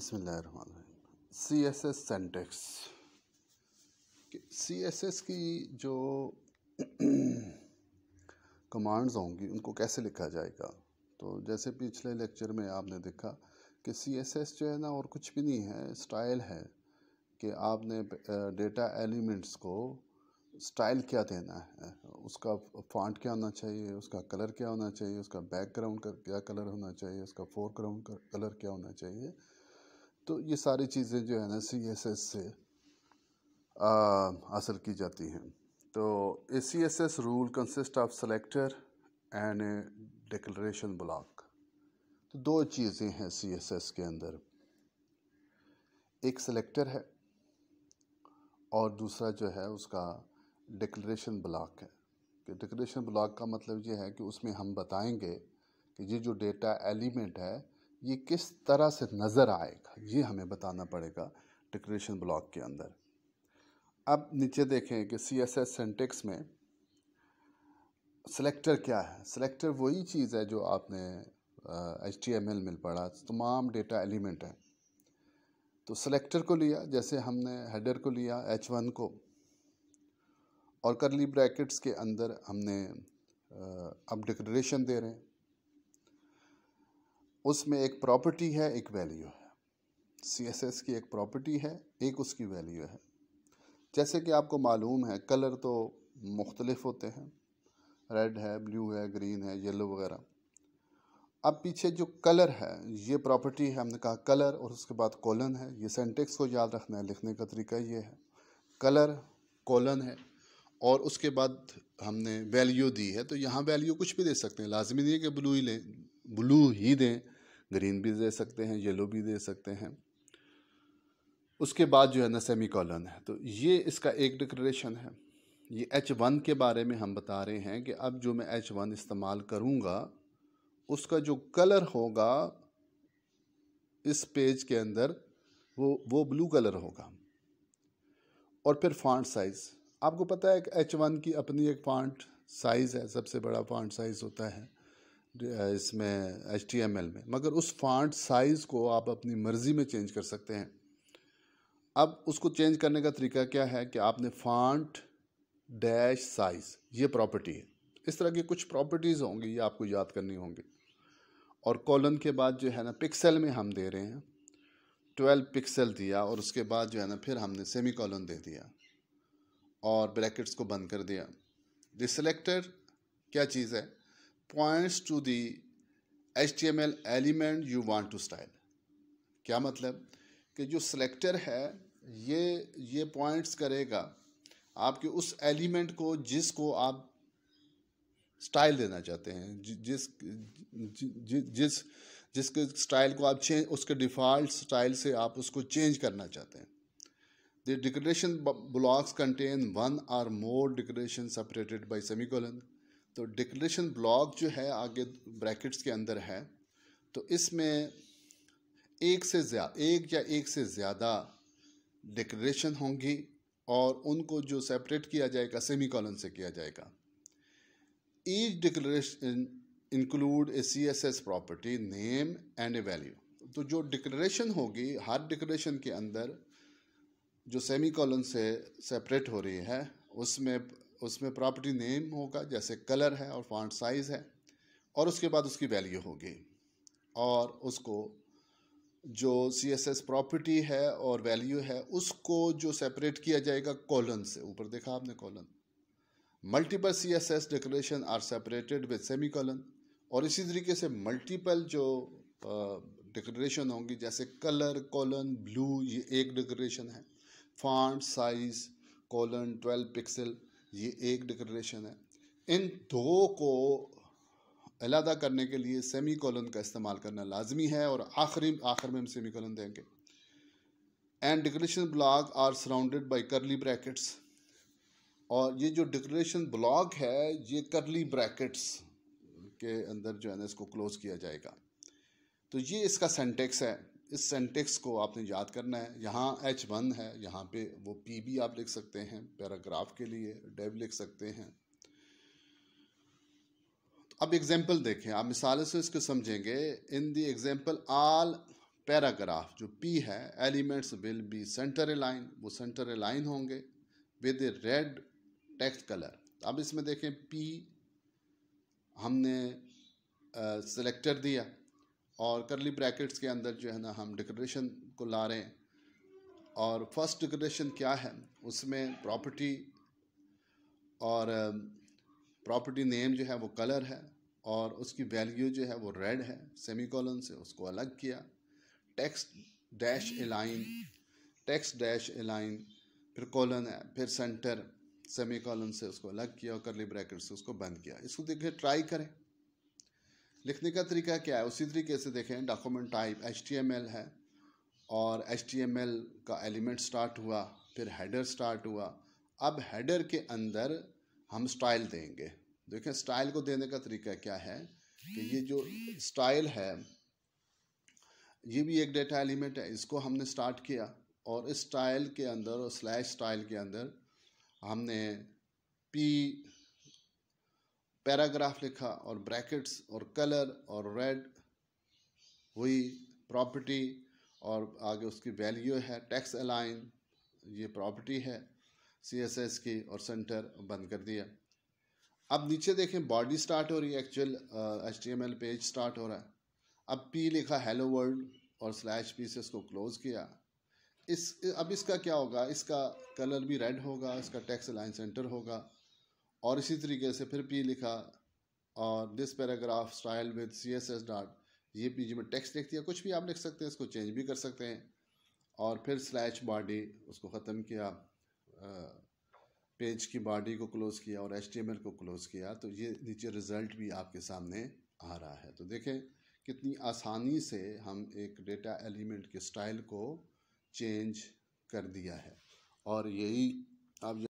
सी S S syntax C S S की जो commands होंगी उनको कैसे लिखा जाएगा तो जैसे पिछले लेक्चर में आपने देखा कि सी एस एस जो है ना और कुछ भी नहीं है स्टाइल है कि आपने डेटा एलिमेंट्स को स्टाइल क्या देना है उसका फॉन्ट क्या होना चाहिए उसका कलर क्या होना चाहिए उसका बैकग्राउंड का क्या कलर होना चाहिए उसका फोरग्राउंड का कलर क्या होना चाहिए तो ये सारी चीज़ें जो है ना सी एस एस से हासिल की जाती हैं तो a C S S rule consist of selector and a declaration block तो दो चीज़ें हैं सी एस एस के अंदर एक सेलेक्टर है और दूसरा जो है उसका डिक्लेशन ब्लॉक है कि डिक्लेशन ब्लॉक का मतलब ये है कि उसमें हम बताएंगे कि ये जो डेटा एलिमेंट है ये किस तरह से नज़र आएगा ये हमें बताना पड़ेगा डिक्रेशन ब्लॉक के अंदर अब नीचे देखें कि सी एस एस सेंटेक्स में सेलेक्टर क्या है सेलेक्टर वही चीज़ है जो आपने एच टी एम एल में पढ़ा तमाम डेटा एलिमेंट है तो सेलेक्टर को लिया जैसे हमने हेडर को लिया एच वन को और करली ब्रैकेट्स के अंदर हमने अब डिक्लेरेशन दे रहे हैं उसमें एक प्रॉपर्टी है एक वैल्यू है सी एस एस की एक प्रॉपर्टी है एक उसकी वैल्यू है जैसे कि आपको मालूम है कलर तो मुख्तलिफ होते हैं रेड है ब्लू है ग्रीन है येलो वगैरह अब पीछे जो कलर है ये प्रॉपर्टी है हमने कहा कलर और उसके बाद कॉलन है ये सेंटेक्स को याद रखना है लिखने का तरीका ये है कलर कॉलन है और उसके बाद हमने वैल्यू दी है तो यहाँ वैल्यू कुछ भी दे सकते हैं लाजमी नहीं है कि ब्लू ही लें ब्लू ही दें ग्रीन भी दे सकते हैं येलो भी दे सकते हैं उसके बाद जो है ना सेमी कॉलन है तो ये इसका एक डिक्लेरेशन है ये एच वन के बारे में हम बता रहे हैं कि अब जो मैं एच वन इस्तेमाल करूँगा उसका जो कलर होगा इस पेज के अंदर वो वो ब्लू कलर होगा और फिर फॉन्ट साइज़ आपको पता है कि एच वन की अपनी एक फॉन्ट साइज़ है सबसे बड़ा फॉन्ट साइज़ होता है इसमें एच टी एम एल में मगर उस फॉन्ट साइज़ को आप अपनी मर्ज़ी में चेंज कर सकते हैं अब उसको चेंज करने का तरीका क्या है कि आपने फॉन्ट डैश साइज़ ये प्रॉपर्टी है इस तरह की कुछ प्रॉपर्टीज़ होंगी ये आपको याद करनी होंगी और कॉलन के बाद जो है ना पिक्सल में हम दे रहे हैं ट्वेल्व पिक्सल दिया और उसके बाद जो है ना फिर हमने सेमी कॉलन दे दिया और ब्रैकेट्स को बंद कर दिया डिसलेक्टर क्या चीज़ है points to the HTML element you want to style क्या मतलब कि जो selector है ये ये points करेगा आपके उस element को जिसको आप स्टाइल देना चाहते हैं जिस जिस जिसके स्टाइल को आप चेंज उसके डिफ़ॉल्ट स्टाइल से आप उसको चेंज करना चाहते हैं the declaration blocks contain one or more declaration separated by semi colon तो डिक्लेशन ब्लॉक जो है आगे ब्रैकेट्स के अंदर है तो इसमें एक से ज़्यादा एक या एक से ज़्यादा डिक्लेशन होंगी और उनको जो सेपरेट किया जाएगा सेमी कॉलन से किया जाएगा each declaration include a C S S property name and a value तो जो डिक्लेशन होगी हर डिक्लेशन के अंदर जो सेमी कॉलन से सेपरेट हो रही है उसमें उसमें प्रॉपर्टी नेम होगा जैसे कलर है और फॉन्ट साइज़ है और उसके बाद उसकी वैल्यू होगी और उसको जो सी एस एस प्रॉपर्टी है और वैल्यू है उसको जो सेपरेट किया जाएगा कॉलन से ऊपर देखा आपने colon multiple C S S declaration are separated with semi colon और इसी तरीके से मल्टीपल जो डेकोरेशन होंगी जैसे कलर कॉलन ब्लू ये एक डेकोरेशन है font size colon twelve pixel ये एक डिक्लेरेशन है इन दो को अलहदा करने के लिए सेमी कॉलन का इस्तेमाल करना लाजमी है और आखिरी आखिर में हम सेमी कॉलन देंगे and declaration block are surrounded by curly brackets और ये जो डिक्लेशन ब्लॉक है ये करली ब्रैकेट्स के अंदर जो है ना इसको क्लोज़ किया जाएगा तो ये इसका सेंटेक्स है इस सेंटेक्स को आपने याद करना है यहाँ एच वन है यहाँ पे वो पी भी आप लिख सकते हैं पैराग्राफ के लिए डेव लिख सकते हैं अब एग्जाम्पल देखें आप मिसाल से इसको समझेंगे in the example all paragraph जो पी है elements will be centre line वो सेंटर लाइन होंगे with a red text colour अब इसमें देखें पी हमने uh, दिया और करली ब्रैकेट्स के अंदर जो है ना हम डिक्लेरेशन को ला रहे हैं और फर्स्ट डिक्लेरेशन क्या है उसमें प्रॉपर्टी और प्रॉपर्टी um, नेम जो है वो कलर है और उसकी वैल्यू जो है वो रेड है सेमी कॉलन से उसको अलग किया text dash align text dash align फिर कॉलन है फिर सेंटर सेमी कॉलन से उसको अलग किया और करली ब्रैकेट से उसको बंद किया इसको देखिए ट्राई करें लिखने का तरीका क्या है उसी तरीके से देखें डॉक्यूमेंट टाइप एच है और एच का एलिमेंट स्टार्ट हुआ फिर हेडर स्टार्ट हुआ अब हेडर के अंदर हम स्टाइल देंगे देखें स्टाइल को देने का तरीका क्या है कि ये जो स्टाइल है ये भी एक डेटा एलिमेंट है इसको हमने स्टार्ट किया और इस स्टाइल के अंदर और स्लैश स्टाइल के अंदर हमने पी पैराग्राफ लिखा और ब्रैकेट्स और कलर और रेड हुई प्रॉपर्टी और आगे उसकी वैल्यू है टैक्स अलाइन ये प्रॉपर्टी है सीएसएस की और सेंटर बंद कर दिया अब नीचे देखें बॉडी स्टार्ट हो रही है actual H T page start हो रहा है अब पी लिखा हेलो वर्ल्ड और स्लैश पी से इसको क्लोज़ किया इस अब इसका क्या होगा इसका कलर भी रेड होगा इसका टैक्स अलाइन सेंटर होगा और इसी तरीके से फिर पी लिखा और this paragraph style with C S S dot ये पी जी में टेक्स्ट लिख दिया कुछ भी आप लिख सकते हैं इसको चेंज भी कर सकते हैं और फिर स्लैश बॉडी उसको ख़त्म किया पेज की बॉडी को क्लोज़ किया और एच को क्लोज़ किया तो ये नीचे रिज़ल्ट भी आपके सामने आ रहा है तो देखें कितनी आसानी से हम एक डेटा एलिमेंट के स्टाइल को चेंज कर दिया है और यही अब